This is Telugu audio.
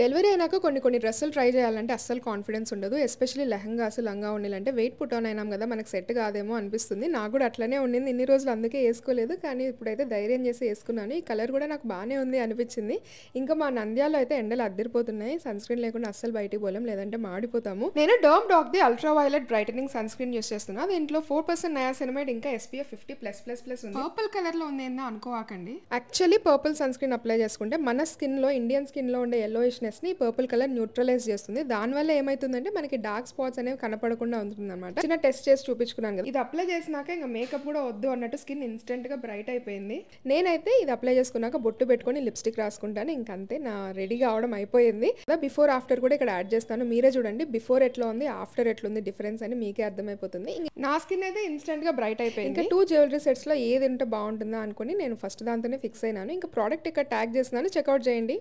డెలివరీ అయినాక కొన్ని కొన్ని డ్రెస్సులు ట్రై చేయాలంటే అస్సలు కాన్ఫిడెన్స్ ఉండదు ఎస్పెషలీ లెహంగాస్ లంగా ఉండాలంటే వెయిట్ పుట్ ఆన్ అయినాం కదా మనకు సెట్ కాదేమో అనిపిస్తుంది నాకు కూడా అట్లనే ఉండింది ఇన్ని రోజులు అందుకే వేసుకోలేదు కానీ ఇప్పుడైతే ధైర్యం చేసి వేసుకున్నాను ఈ కలర్ కూడా నాకు బాగానే ఉంది అనిపించింది ఇంకా మా నంద్యాలు అయితే ఎండలు అద్దరిపోతున్నాయి సన్ స్క్రీన్ లేకుండా అస్సలు బయటికి పోలేం లేదంటే మాడిపోతాము నేను డోమ్ డాక్ the ultra violet brightening sunscreen use చేస్తున్నా దీంట్లో ఫోర్ పర్సెంట్ నయా సినిమైడ్ ఇంకా SPF fifty plus plus plus ఉంది పర్పుల్ కలర్ లో ఉంది ఏందో అనుకోవాకండి actually purple sunscreen apply చేసుకుంటే మన స్కిన్ లో ఇండియన్ స్కిన్ లో ఉండే ఎల్లో బ్రైట్నెస్ని పర్పుల్ కలర్ న్యూట్రలైజ్ చేస్తుంది దానివల్ల ఏమవుతుందంటే మనకి డార్క్ స్పాట్స్ అనేవి కనపడకుండా ఉంటుంది అనమాట చిన్న టెస్ట్ చేసి చూపించుకున్నాను కదా ఇది అప్లై చేసినాక ఇంకా మేకప్ కూడా వద్దు అన్నట్టు స్కిన్ ఇన్స్టెంట్గా బ్రైట్ అయిపోయింది నేనైతే ఇది అప్లై చేసుకున్నాక బొట్టు పెట్టుకుని లిప్స్టిక్ రాసుకుంటాను ఇంకంతే నా రెడీ కావడం అయిపోయింది బిఫోర్ ఆఫ్టర్ కూడా ఇక్కడ యాడ్ చేస్తాను మీరే చూడండి బిఫోర్ ఎట్లా ఉంది ఆఫ్టర్ ఎట్లా ఉంది డిఫరెన్స్ అని మీకే అర్థమైపోతుంది నా స్కిన్ అయితే ఇన్స్టెంట్ గా బ్రైట్ అయిపోయింది ఇంకా టూ జ్యువెలరీ సెట్స్ లో ఏది ఉంటే బాగుంటుందా అనుకుని నేను ఫస్ట్ దాంతోనే ఫిక్స్ అయినాను ఇంకా ప్రోడక్ట్ ఇక్కడ ట్యాగ్ చేస్తున్నాను చెక్అవుట్ చేయండి